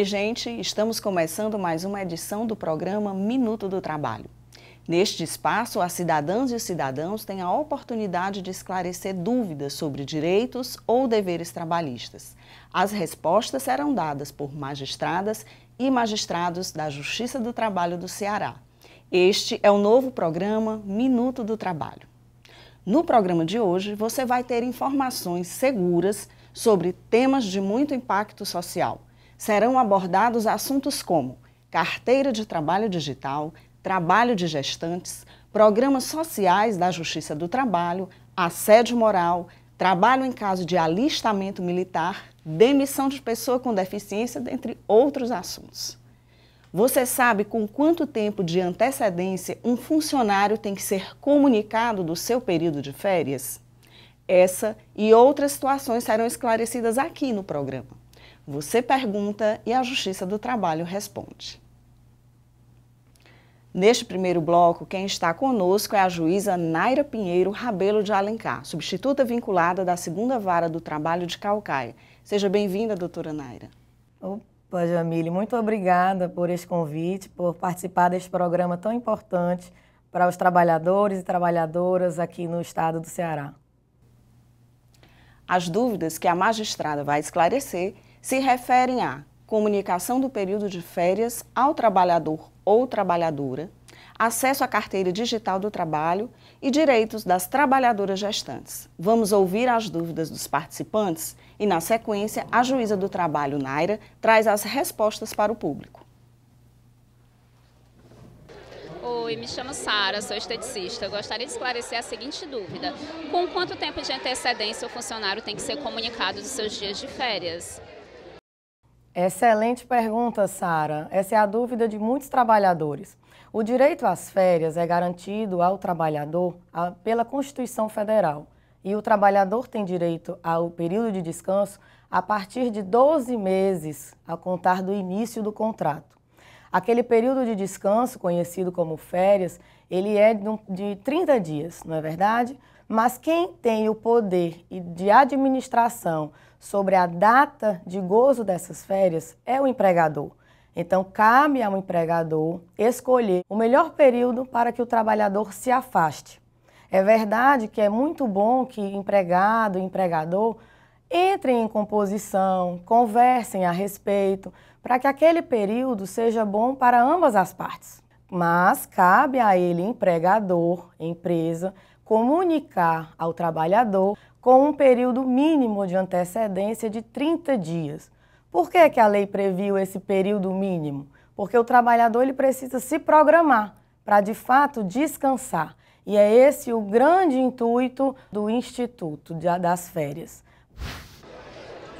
Oi, gente, estamos começando mais uma edição do programa Minuto do Trabalho. Neste espaço, as cidadãs e os cidadãos têm a oportunidade de esclarecer dúvidas sobre direitos ou deveres trabalhistas. As respostas serão dadas por magistradas e magistrados da Justiça do Trabalho do Ceará. Este é o novo programa Minuto do Trabalho. No programa de hoje, você vai ter informações seguras sobre temas de muito impacto social serão abordados assuntos como carteira de trabalho digital, trabalho de gestantes, programas sociais da Justiça do Trabalho, assédio moral, trabalho em caso de alistamento militar, demissão de pessoa com deficiência, dentre outros assuntos. Você sabe com quanto tempo de antecedência um funcionário tem que ser comunicado do seu período de férias? Essa e outras situações serão esclarecidas aqui no programa. Você pergunta e a Justiça do Trabalho responde. Neste primeiro bloco, quem está conosco é a juíza Naira Pinheiro Rabelo de Alencar, substituta vinculada da segunda vara do trabalho de Calcaia. Seja bem-vinda, doutora Naira. Opa, Jamile, muito obrigada por este convite, por participar deste programa tão importante para os trabalhadores e trabalhadoras aqui no estado do Ceará. As dúvidas que a magistrada vai esclarecer se referem à comunicação do período de férias ao trabalhador ou trabalhadora, acesso à carteira digital do trabalho e direitos das trabalhadoras gestantes. Vamos ouvir as dúvidas dos participantes e, na sequência, a juíza do trabalho, Naira, traz as respostas para o público. Oi, me chamo Sara, sou esteticista. gostaria de esclarecer a seguinte dúvida: com quanto tempo de antecedência o funcionário tem que ser comunicado dos seus dias de férias? Excelente pergunta, Sara. Essa é a dúvida de muitos trabalhadores. O direito às férias é garantido ao trabalhador pela Constituição Federal e o trabalhador tem direito ao período de descanso a partir de 12 meses a contar do início do contrato. Aquele período de descanso, conhecido como férias, ele é de 30 dias, não é verdade? Mas quem tem o poder de administração sobre a data de gozo dessas férias é o empregador. Então, cabe ao empregador escolher o melhor período para que o trabalhador se afaste. É verdade que é muito bom que empregado e empregador entrem em composição, conversem a respeito, para que aquele período seja bom para ambas as partes. Mas cabe a ele, empregador, empresa, comunicar ao trabalhador com um período mínimo de antecedência de 30 dias. Por que, que a lei previu esse período mínimo? Porque o trabalhador ele precisa se programar para, de fato, descansar. E é esse o grande intuito do Instituto das Férias.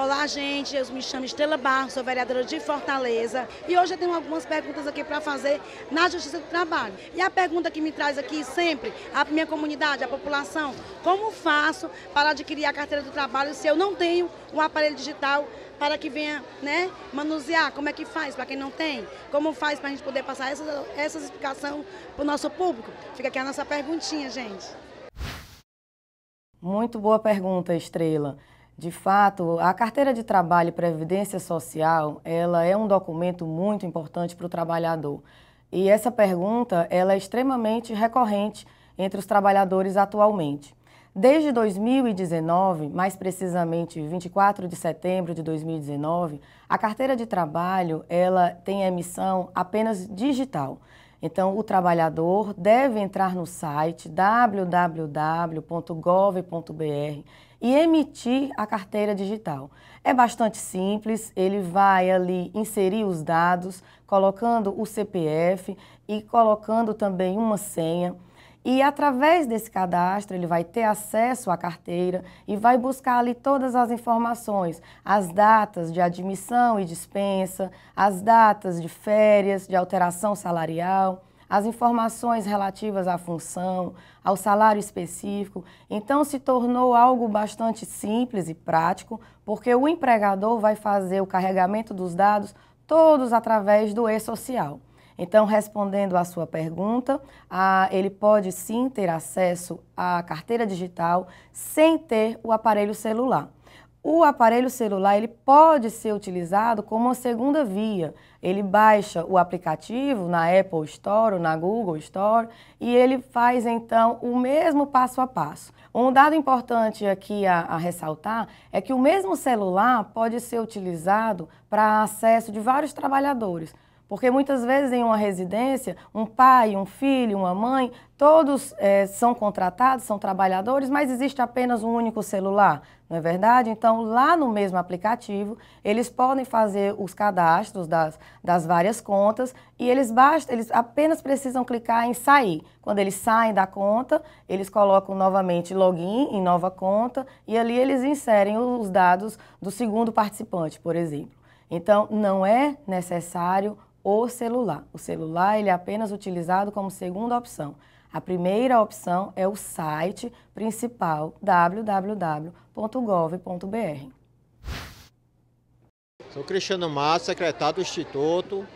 Olá, gente. Eu me chamo Estela Barros, sou vereadora de Fortaleza. E hoje eu tenho algumas perguntas aqui para fazer na Justiça do Trabalho. E a pergunta que me traz aqui sempre, a minha comunidade, a população, como faço para adquirir a carteira do trabalho se eu não tenho um aparelho digital para que venha né, manusear? Como é que faz para quem não tem? Como faz para a gente poder passar essas, essas explicações para o nosso público? Fica aqui a nossa perguntinha, gente. Muito boa pergunta, Estrela. De fato, a carteira de trabalho e previdência social, ela é um documento muito importante para o trabalhador. E essa pergunta, ela é extremamente recorrente entre os trabalhadores atualmente. Desde 2019, mais precisamente 24 de setembro de 2019, a carteira de trabalho ela tem emissão apenas digital. Então, o trabalhador deve entrar no site www.gov.br e emitir a carteira digital. É bastante simples, ele vai ali inserir os dados, colocando o CPF e colocando também uma senha. E através desse cadastro, ele vai ter acesso à carteira e vai buscar ali todas as informações, as datas de admissão e dispensa, as datas de férias, de alteração salarial, as informações relativas à função, ao salário específico. Então, se tornou algo bastante simples e prático, porque o empregador vai fazer o carregamento dos dados todos através do e-social. Então, respondendo à sua pergunta, a, ele pode sim ter acesso à carteira digital sem ter o aparelho celular. O aparelho celular ele pode ser utilizado como uma segunda via. Ele baixa o aplicativo na Apple Store ou na Google Store e ele faz então o mesmo passo a passo. Um dado importante aqui a, a ressaltar é que o mesmo celular pode ser utilizado para acesso de vários trabalhadores. Porque muitas vezes em uma residência, um pai, um filho, uma mãe, todos é, são contratados, são trabalhadores, mas existe apenas um único celular não é verdade? Então, lá no mesmo aplicativo, eles podem fazer os cadastros das, das várias contas e eles, basta, eles apenas precisam clicar em sair. Quando eles saem da conta, eles colocam novamente login em nova conta e ali eles inserem os dados do segundo participante, por exemplo. Então, não é necessário o celular. O celular ele é apenas utilizado como segunda opção. A primeira opção é o site principal www.gov.br. Sou Cristiano Matos, secretário do Instituto.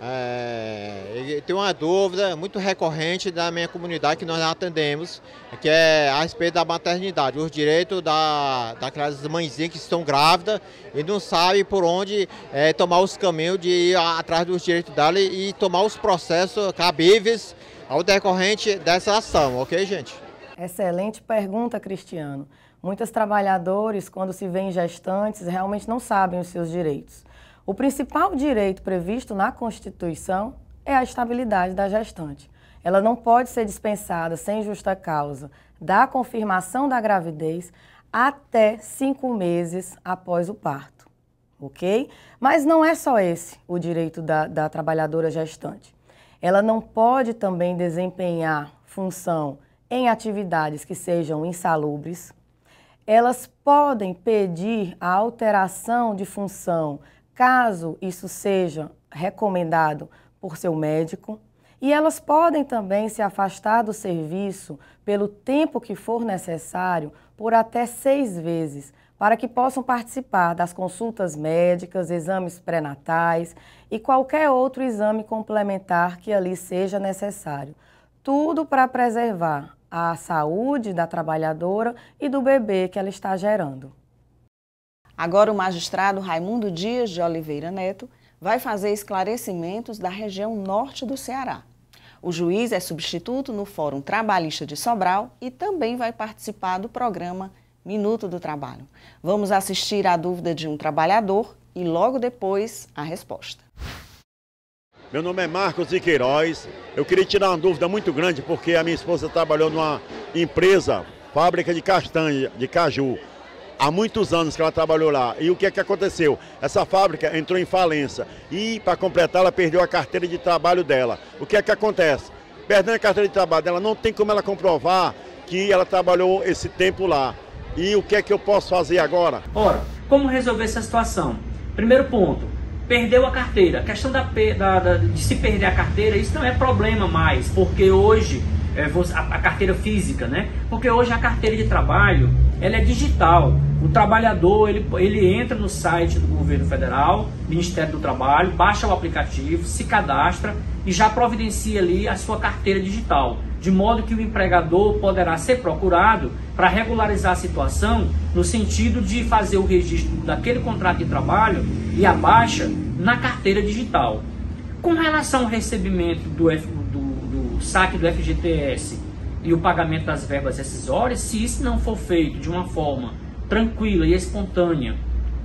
É, tem uma dúvida muito recorrente da minha comunidade que nós atendemos, que é a respeito da maternidade, os direitos da, daquelas mãezinhas que estão grávidas e não sabem por onde é, tomar os caminhos de ir atrás dos direitos dela e tomar os processos cabíveis ao decorrente dessa ação, ok, gente? Excelente pergunta, Cristiano. Muitas trabalhadoras, quando se veem gestantes, realmente não sabem os seus direitos. O principal direito previsto na Constituição é a estabilidade da gestante. Ela não pode ser dispensada sem justa causa da confirmação da gravidez até cinco meses após o parto, ok? Mas não é só esse o direito da, da trabalhadora gestante ela não pode também desempenhar função em atividades que sejam insalubres. Elas podem pedir a alteração de função caso isso seja recomendado por seu médico. E elas podem também se afastar do serviço pelo tempo que for necessário por até seis vezes, para que possam participar das consultas médicas, exames pré-natais e qualquer outro exame complementar que ali seja necessário. Tudo para preservar a saúde da trabalhadora e do bebê que ela está gerando. Agora, o magistrado Raimundo Dias de Oliveira Neto vai fazer esclarecimentos da região norte do Ceará. O juiz é substituto no Fórum Trabalhista de Sobral e também vai participar do programa Minuto do Trabalho. Vamos assistir à dúvida de um trabalhador e logo depois a resposta. Meu nome é Marcos Iqueiroz. Eu queria tirar uma dúvida muito grande porque a minha esposa trabalhou numa empresa, fábrica de castanha, de caju. Há muitos anos que ela trabalhou lá. E o que é que aconteceu? Essa fábrica entrou em falência e, para completar, ela perdeu a carteira de trabalho dela. O que é que acontece? Perdendo a carteira de trabalho dela, não tem como ela comprovar que ela trabalhou esse tempo lá. E o que é que eu posso fazer agora? Ora, como resolver essa situação? Primeiro ponto, perdeu a carteira. A questão da, da, da, de se perder a carteira, isso não é problema mais, porque hoje é, a, a, carteira física, né? Porque hoje a carteira de trabalho ela é digital. O trabalhador ele, ele entra no site do governo federal, Ministério do Trabalho, baixa o aplicativo, se cadastra e já providencia ali a sua carteira digital de modo que o empregador poderá ser procurado para regularizar a situação no sentido de fazer o registro daquele contrato de trabalho e a baixa na carteira digital. Com relação ao recebimento do, F, do, do saque do FGTS e o pagamento das verbas acessórias. se isso não for feito de uma forma tranquila e espontânea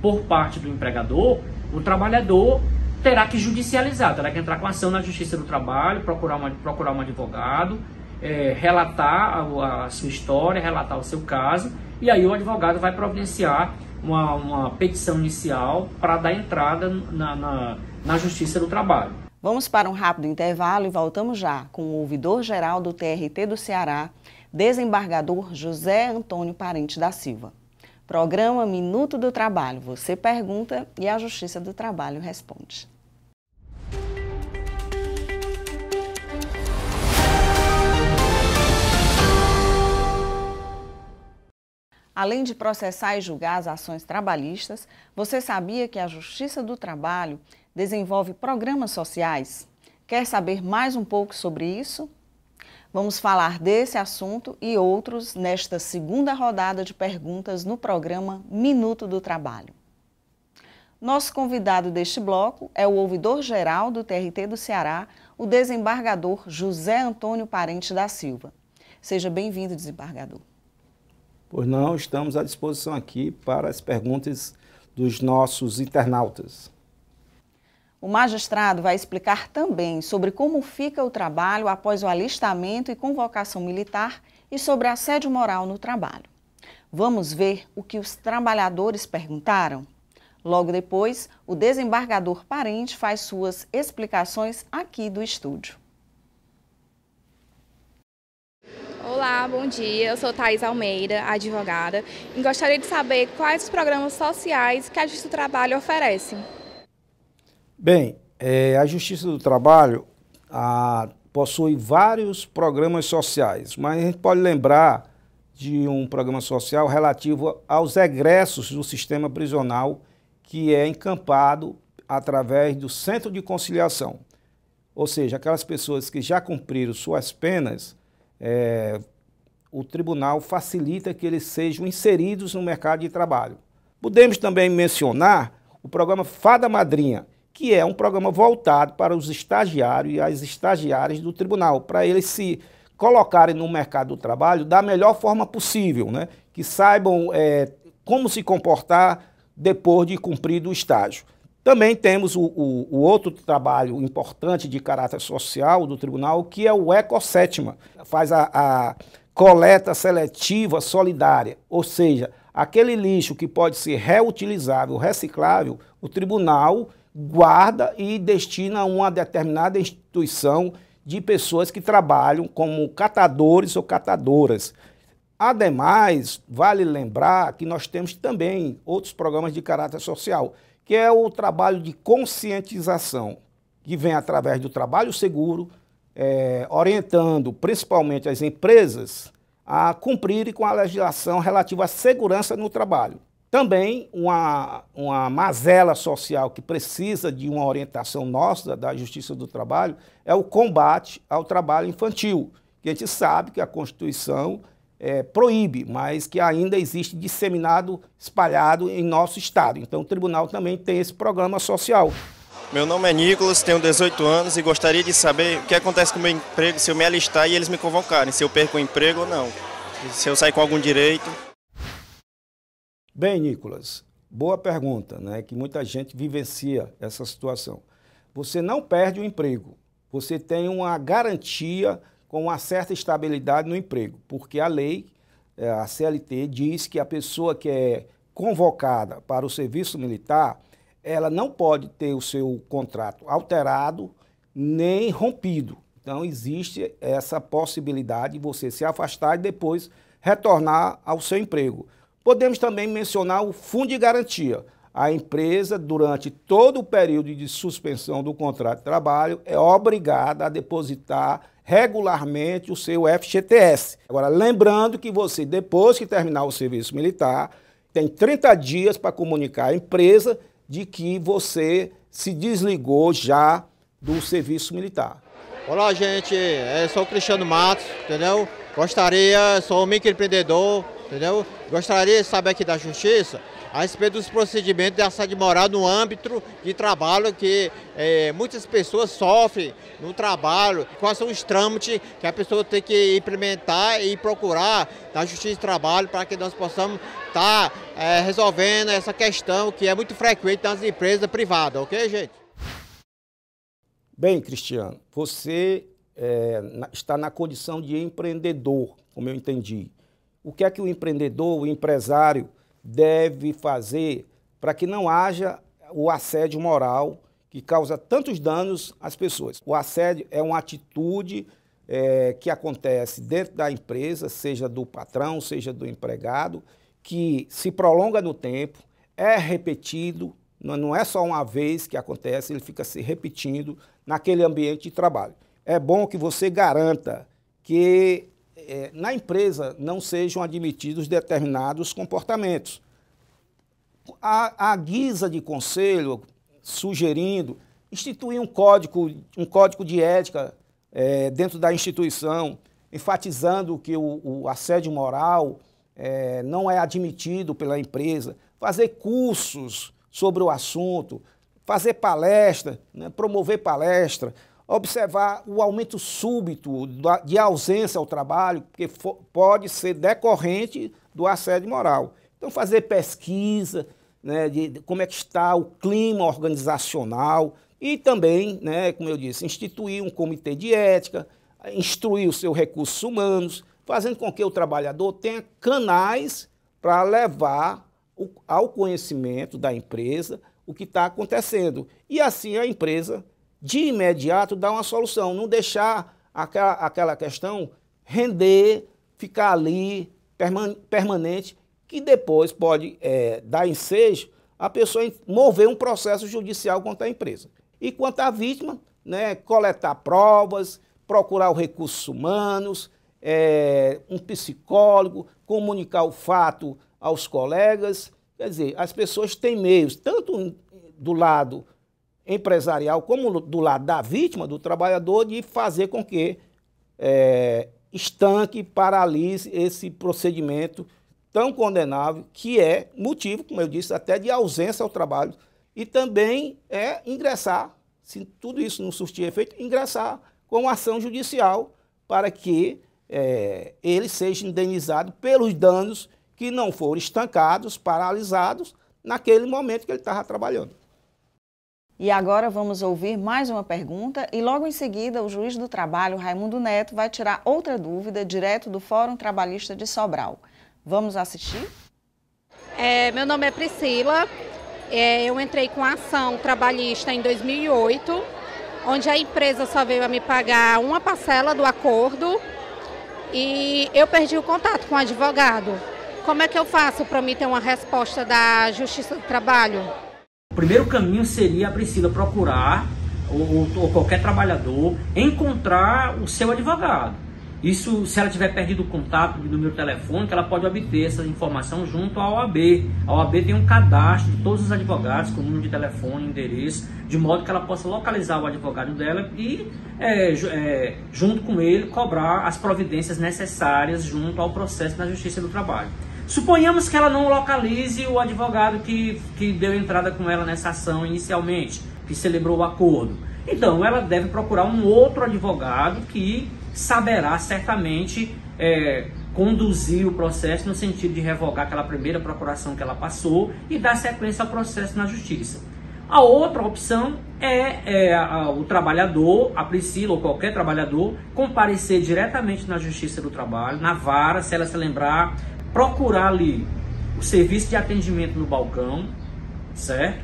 por parte do empregador, o trabalhador terá que judicializar, terá que entrar com ação na Justiça do Trabalho, procurar, uma, procurar um advogado, é, relatar a, a, sua história, relatar o seu caso, e aí o advogado vai providenciar uma, uma petição inicial para dar entrada na, na, na Justiça do Trabalho. Vamos para um rápido intervalo e voltamos já com o ouvidor-geral do TRT do Ceará, desembargador José Antônio Parente da Silva. Programa Minuto do Trabalho. Você pergunta e a Justiça do Trabalho responde. Além de processar e julgar as ações trabalhistas, você sabia que a Justiça do Trabalho desenvolve programas sociais? Quer saber mais um pouco sobre isso? Vamos falar desse assunto e outros nesta segunda rodada de perguntas no programa Minuto do Trabalho. Nosso convidado deste bloco é o ouvidor geral do TRT do Ceará, o desembargador José Antônio Parente da Silva. Seja bem-vindo, desembargador. Pois não, estamos à disposição aqui para as perguntas dos nossos internautas. O magistrado vai explicar também sobre como fica o trabalho após o alistamento e convocação militar e sobre assédio moral no trabalho. Vamos ver o que os trabalhadores perguntaram? Logo depois, o desembargador Parente faz suas explicações aqui do estúdio. Olá, bom dia. Eu sou Thais Almeida, advogada, e gostaria de saber quais os programas sociais que a Justiça do Trabalho oferece. Bem, é, a Justiça do Trabalho a, possui vários programas sociais, mas a gente pode lembrar de um programa social relativo aos egressos do sistema prisional que é encampado através do Centro de Conciliação. Ou seja, aquelas pessoas que já cumpriram suas penas, é, o tribunal facilita que eles sejam inseridos no mercado de trabalho. Podemos também mencionar o programa Fada Madrinha, que é um programa voltado para os estagiários e as estagiárias do tribunal, para eles se colocarem no mercado do trabalho da melhor forma possível, né? que saibam é, como se comportar depois de cumprido o estágio. Também temos o, o, o, outro trabalho importante de caráter social do tribunal, que é o Eco Sétima. Faz a, a coleta seletiva solidária, ou seja, aquele lixo que pode ser reutilizável, reciclável, o tribunal guarda e destina a uma determinada instituição de pessoas que trabalham como catadores ou catadoras. Ademais, vale lembrar que nós temos também outros programas de caráter social, que é o trabalho de conscientização, que vem através do trabalho seguro, é, orientando principalmente as empresas a cumprirem com a legislação relativa à segurança no trabalho. Também uma, uma mazela social que precisa de uma orientação nossa da Justiça do Trabalho é o combate ao trabalho infantil, que a gente sabe que a Constituição é, proíbe, mas que ainda existe disseminado, espalhado em nosso Estado. Então o Tribunal também tem esse programa social. Meu nome é Nicolas, tenho 18 anos e gostaria de saber o que acontece com o meu emprego se eu me alistar e eles me convocarem, se eu perco o emprego ou não, se eu sair com algum direito. Bem, Nicolas, boa pergunta, né? Que muita gente vivencia essa situação. Você não perde o emprego, você tem uma garantia com uma certa estabilidade no emprego, porque a lei, eh, a CLT, diz que a pessoa que é convocada para o serviço militar ela não pode ter o seu contrato alterado nem rompido. Então, existe essa possibilidade de você se afastar e depois retornar ao seu emprego. Podemos também mencionar o fundo de garantia. A empresa, durante todo o período de suspensão do contrato de trabalho, é obrigada a depositar regularmente o seu FGTS. Agora, lembrando que você, depois que terminar o serviço militar, tem 30 dias para comunicar à empresa de que você se desligou já do serviço militar. Olá, gente. Eu é, sou o Cristiano Matos, entendeu? Gostaria, sou um microempreendedor, entendeu? Gostaria de saber aqui da Justiça a respeito dos procedimentos de assédio moral no âmbito de trabalho que é, muitas pessoas sofrem no trabalho, quais são os trâmites que a pessoa tem que implementar e procurar na Justiça de Trabalho para que nós possamos estar tá, é, resolvendo essa questão que é muito frequente nas empresas privadas, ok, gente? Bem, Cristiano, você é, está na condição de empreendedor, como eu entendi. O que é que o empreendedor, o empresário, deve fazer para que não haja o assédio moral que causa tantos danos às pessoas. O assédio é uma atitude é, que acontece dentro da empresa, seja do patrão, seja do empregado, que se prolonga no tempo, é repetido, não é só uma vez que acontece, ele fica se repetindo naquele ambiente de trabalho. É bom que você garanta que é, na empresa não sejam admitidos determinados comportamentos. A, a guisa de conselho, sugerindo, instituir um código, um código de ética é, dentro da instituição, enfatizando que o, o assédio moral é, não é admitido pela empresa, fazer cursos sobre o assunto, fazer palestra, né, promover palestra, observar o aumento súbito de ausência ao trabalho, que pode ser decorrente do assédio moral. Então, fazer pesquisa né, de, como é que está o clima organizacional e também, né, como eu disse, instituir um comitê de ética, instruir os seus recursos humanos, fazendo com que o trabalhador tenha canais para levar ao conhecimento da empresa o que está acontecendo. E assim a empresa de imediato dar uma solução, não deixar aquela, aquela questão render, ficar ali permanente, que depois pode é, dar ensejo a pessoa mover um processo judicial contra a empresa. E quanto à vítima, né, coletar provas, procurar os recursos humanos, é, um psicólogo, comunicar o fato aos colegas. Quer dizer, as pessoas têm meios, tanto do lado empresarial como do lado da vítima, do trabalhador, de fazer com que é, estanque, paralise esse procedimento tão condenável, que é motivo, como eu disse, até de ausência ao trabalho, e também é ingressar, se tudo isso não surtir efeito, ingressar com ação judicial para que é, ele seja indenizado pelos danos que não foram estancados, paralisados, naquele momento que ele estava trabalhando. E agora vamos ouvir mais uma pergunta e logo em seguida o juiz do trabalho Raimundo Neto vai tirar outra dúvida direto do Fórum Trabalhista de Sobral. Vamos assistir? É, meu nome é Priscila. É, eu entrei com a ação trabalhista em 2008, onde a empresa só veio a me pagar uma parcela do acordo e eu perdi o contato com o advogado. Como é que eu faço para me ter uma resposta da Justiça do Trabalho? O primeiro caminho seria a Priscila procurar, ou, ou qualquer trabalhador, encontrar o seu advogado. Isso, se ela tiver perdido o contato de número telefônico, ela pode obter essa informação junto à OAB. A OAB tem um cadastro de todos os advogados com número de telefone, endereço, de modo que ela possa localizar o advogado dela e, é, é, junto com ele, cobrar as providências necessárias junto ao processo na Justiça do Trabalho. Suponhamos que ela não localize o advogado que, que deu entrada com ela nessa ação inicialmente, que celebrou o acordo. Então, ela deve procurar um outro advogado que saberá certamente é, conduzir o processo no sentido de revogar aquela primeira procuração que ela passou e dar sequência ao processo na justiça. A outra opção é, é a, o trabalhador, a Priscila ou qualquer trabalhador, comparecer diretamente na Justiça do Trabalho, na vara, se ela se lembrar procurar ali o serviço de atendimento no balcão, certo?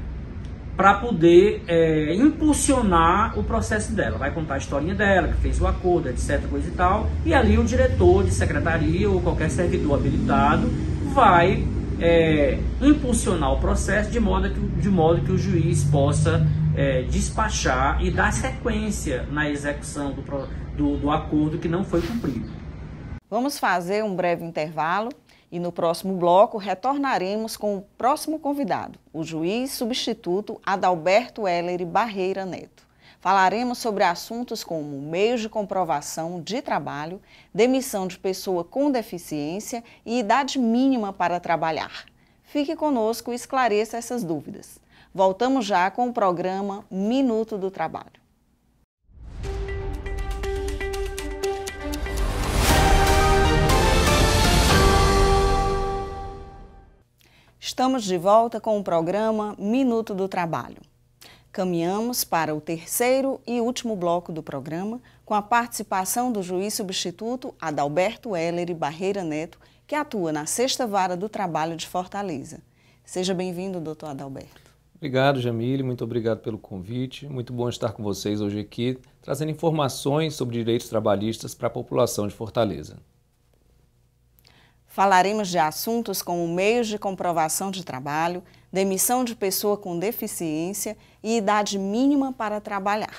Para poder é, impulsionar o processo dela. Vai contar a historinha dela, que fez o acordo, etc, coisa e tal. E ali o diretor de secretaria ou qualquer servidor habilitado vai é, impulsionar o processo de modo que, de modo que o juiz possa é, despachar e dar sequência na execução do, do, do acordo que não foi cumprido. Vamos fazer um breve intervalo e no próximo bloco retornaremos com o próximo convidado, o juiz substituto Adalberto Heller Barreira Neto. Falaremos sobre assuntos como meios de comprovação de trabalho, demissão de pessoa com deficiência e idade mínima para trabalhar. Fique conosco e esclareça essas dúvidas. Voltamos já com o programa Minuto do Trabalho. Estamos de volta com o programa Minuto do Trabalho. Caminhamos para o terceiro e último bloco do programa, com a participação do juiz substituto Adalberto Heller Barreira Neto, que atua na Sexta Vara do Trabalho de Fortaleza. Seja bem-vindo, doutor Adalberto. Obrigado, Jamile. Muito obrigado pelo convite. Muito bom estar com vocês hoje aqui, trazendo informações sobre direitos trabalhistas para a população de Fortaleza. Falaremos de assuntos como meios de comprovação de trabalho, demissão de pessoa com deficiência e idade mínima para trabalhar.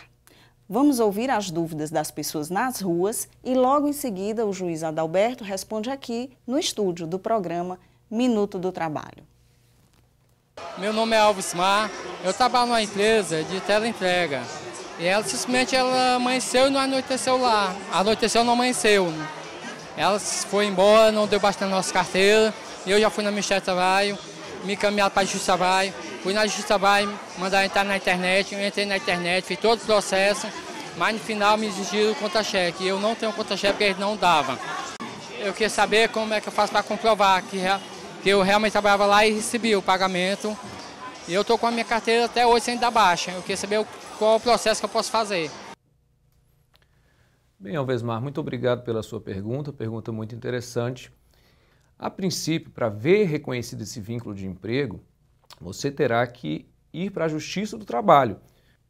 Vamos ouvir as dúvidas das pessoas nas ruas e logo em seguida o juiz Adalberto responde aqui no estúdio do programa Minuto do Trabalho. Meu nome é Alves Mar, eu trabalho numa empresa de teleentrega. E ela simplesmente ela amanheceu e não anoiteceu lá. Anoiteceu não amanheceu. Elas foi embora, não deu bastante na nossa carteira. Eu já fui na Ministério do Trabalho, me encaminharam para a Justiça do Trabalho. Fui na Justiça do Trabalho, mandaram entrar na internet. Eu entrei na internet, fiz todo o processo. Mas no final me exigiram o contra-cheque. Eu não tenho contra-cheque porque eles não davam. Eu queria saber como é que eu faço para comprovar que, que eu realmente trabalhava lá e recebi o pagamento. E eu estou com a minha carteira até hoje sem dar baixa. Eu queria saber qual o processo que eu posso fazer. Bem, Alvesmar, muito obrigado pela sua pergunta, pergunta muito interessante. A princípio, para ver reconhecido esse vínculo de emprego, você terá que ir para a Justiça do Trabalho.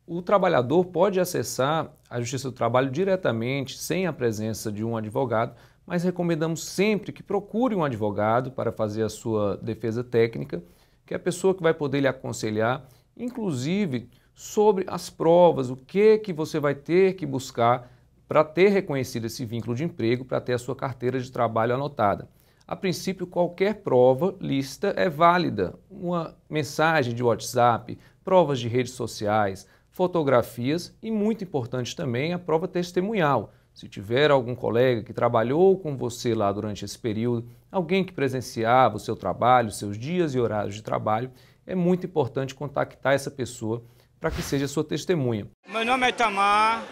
O trabalhador pode acessar a Justiça do Trabalho diretamente, sem a presença de um advogado, mas recomendamos sempre que procure um advogado para fazer a sua defesa técnica, que é a pessoa que vai poder lhe aconselhar, inclusive sobre as provas, o que que você vai ter que buscar para ter reconhecido esse vínculo de emprego, para ter a sua carteira de trabalho anotada. A princípio, qualquer prova lista é válida. Uma mensagem de WhatsApp, provas de redes sociais, fotografias e, muito importante também, a prova testemunhal. Se tiver algum colega que trabalhou com você lá durante esse período, alguém que presenciava o seu trabalho, seus dias e horários de trabalho, é muito importante contactar essa pessoa para que seja sua testemunha. Meu nome é Tamar,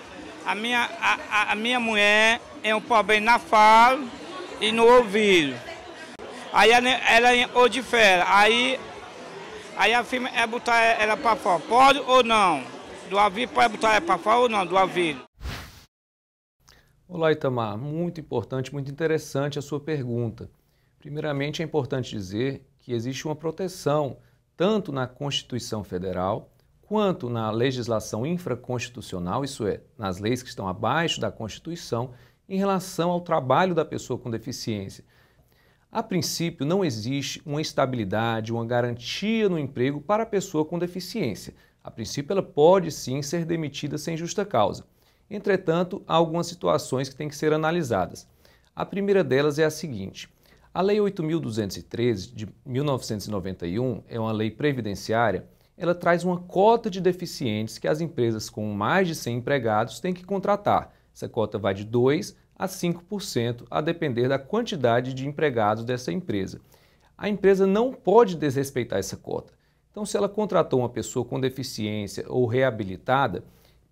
a minha, a, a minha mulher é um problema na fala e no ouvido. Aí ela, ela é Aí, aí a firma é botar ela para fora. Pode ou não? Do ouvido pode botar ela para fora ou não? Do ouvido. Olá, Itamar. Muito importante, muito interessante a sua pergunta. Primeiramente, é importante dizer que existe uma proteção tanto na Constituição Federal quanto na legislação infraconstitucional, isso é, nas leis que estão abaixo da Constituição, em relação ao trabalho da pessoa com deficiência. A princípio, não existe uma estabilidade, uma garantia no emprego para a pessoa com deficiência. A princípio, ela pode sim ser demitida sem justa causa. Entretanto, há algumas situações que têm que ser analisadas. A primeira delas é a seguinte: a Lei 8.213 de 1991 é uma lei previdenciária ela traz uma cota de deficientes que as empresas com mais de 100 empregados têm que contratar. Essa cota vai de 2 a 5%, a depender da quantidade de empregados dessa empresa. A empresa não pode desrespeitar essa cota. Então, se ela contratou uma pessoa com deficiência ou reabilitada,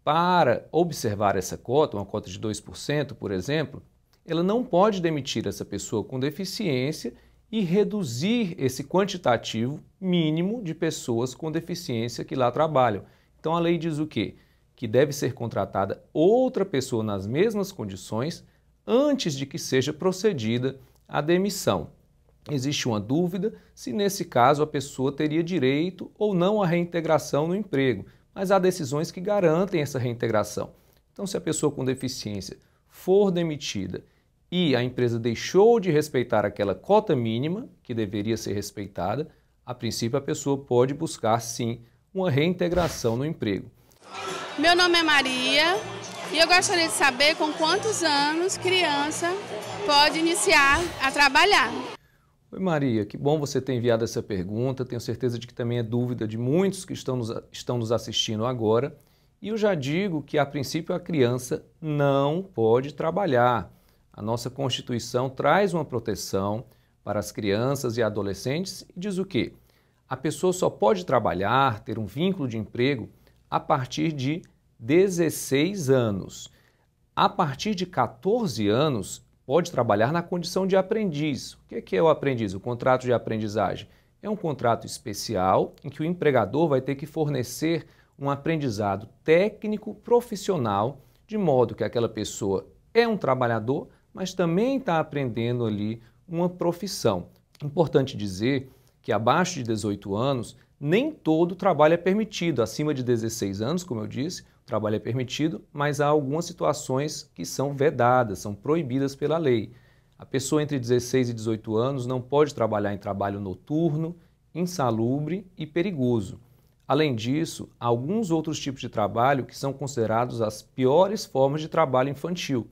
para observar essa cota, uma cota de 2%, por exemplo, ela não pode demitir essa pessoa com deficiência e reduzir esse quantitativo mínimo de pessoas com deficiência que lá trabalham. Então a lei diz o quê? Que deve ser contratada outra pessoa nas mesmas condições antes de que seja procedida a demissão. Existe uma dúvida se nesse caso a pessoa teria direito ou não à reintegração no emprego, mas há decisões que garantem essa reintegração. Então, se a pessoa com deficiência for demitida e a empresa deixou de respeitar aquela cota mínima que deveria ser respeitada, a princípio a pessoa pode buscar sim uma reintegração no emprego. Meu nome é Maria e eu gostaria de saber com quantos anos criança pode iniciar a trabalhar. Oi Maria, que bom você ter enviado essa pergunta. Tenho certeza de que também é dúvida de muitos que estão nos, estão nos assistindo agora. E eu já digo que, a princípio, a criança não pode trabalhar. A nossa Constituição traz uma proteção para as crianças e adolescentes e diz o quê? A pessoa só pode trabalhar, ter um vínculo de emprego a partir de 16 anos. A partir de 14 anos, pode trabalhar na condição de aprendiz. O é que é o aprendiz? O contrato de aprendizagem. É um contrato especial em que o empregador vai ter que fornecer um aprendizado técnico profissional, de modo que aquela pessoa é um trabalhador, mas também está aprendendo ali uma profissão. Importante dizer que abaixo de 18 anos, nem todo trabalho é permitido. Acima de 16 anos, como eu disse, o trabalho é permitido, mas há algumas situações que são vedadas, são proibidas pela lei. A pessoa entre 16 e 18 anos não pode trabalhar em trabalho noturno, insalubre e perigoso. Além disso, há alguns outros tipos de trabalho que são considerados as piores formas de trabalho infantil.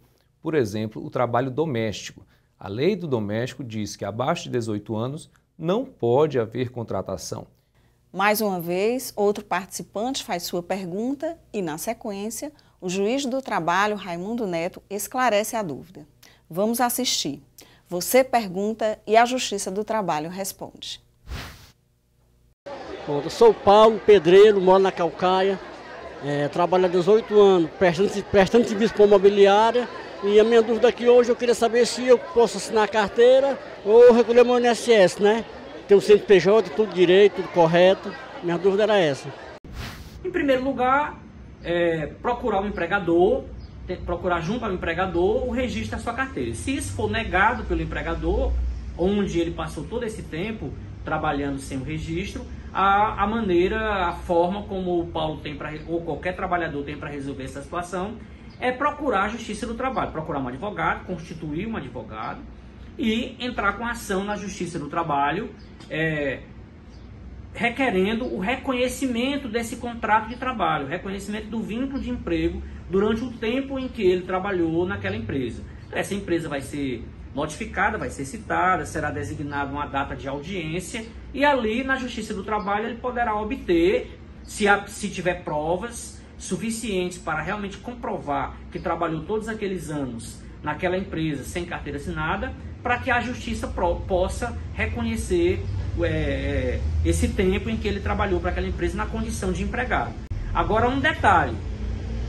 Por exemplo, o trabalho doméstico. A lei do doméstico diz que abaixo de 18 anos não pode haver contratação. Mais uma vez, outro participante faz sua pergunta e, na sequência, o juiz do trabalho, Raimundo Neto, esclarece a dúvida. Vamos assistir. Você pergunta e a Justiça do Trabalho responde. Bom, eu sou Paulo, pedreiro, moro na Calcaia, é, trabalho há 18 anos, prestando, prestando serviço para mobiliária e a minha dúvida aqui hoje, eu queria saber se eu posso assinar a carteira ou recolher meu INSS, né? Tem o CNPJ, tudo direito, tudo correto. Minha dúvida era essa. Em primeiro lugar, é, procurar o um empregador, procurar junto ao empregador o registro da sua carteira. Se isso for negado pelo empregador, onde ele passou todo esse tempo trabalhando sem o registro, a, a maneira, a forma como o Paulo tem para, ou qualquer trabalhador tem para resolver essa situação é procurar a Justiça do Trabalho, procurar um advogado, constituir um advogado e entrar com ação na Justiça do Trabalho, é, requerendo o reconhecimento desse contrato de trabalho, reconhecimento do vínculo de emprego durante o tempo em que ele trabalhou naquela empresa. Essa empresa vai ser notificada, vai ser citada, será designada uma data de audiência e ali na Justiça do Trabalho ele poderá obter, se, a, se tiver provas, suficientes para realmente comprovar que trabalhou todos aqueles anos naquela empresa sem carteira assinada, para que a justiça possa reconhecer é, é, esse tempo em que ele trabalhou para aquela empresa na condição de empregado. Agora, um detalhe: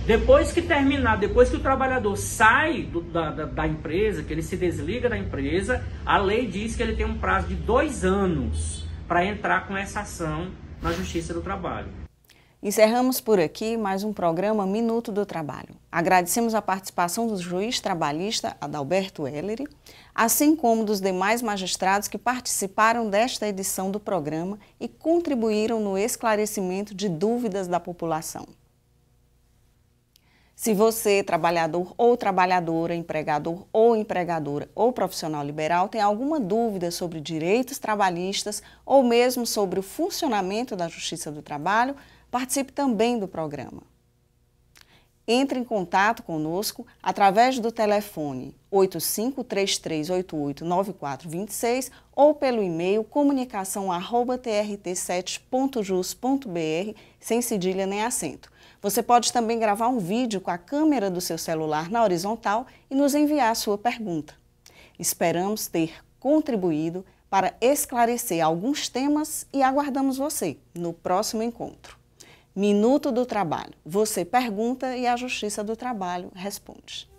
depois que terminar, depois que o trabalhador sai do, da, da, da empresa, que ele se desliga da empresa, a lei diz que ele tem um prazo de dois anos para entrar com essa ação na Justiça do Trabalho. Encerramos por aqui mais um programa Minuto do Trabalho. Agradecemos a participação do juiz trabalhista Adalberto Ellery, assim como dos demais magistrados que participaram desta edição do programa e contribuíram no esclarecimento de dúvidas da população. Se você, trabalhador ou trabalhadora, empregador ou empregadora ou profissional liberal, tem alguma dúvida sobre direitos trabalhistas ou mesmo sobre o funcionamento da Justiça do Trabalho, participe também do programa. Entre em contato conosco através do telefone 8533889426 ou pelo e-mail comunicação@trt7.jus.br, sem cedilha nem acento. Você pode também gravar um vídeo com a câmera do seu celular na horizontal e nos enviar a sua pergunta. Esperamos ter contribuído para esclarecer alguns temas e aguardamos você no próximo encontro. Minuto do Trabalho. Você pergunta e a Justiça do Trabalho responde.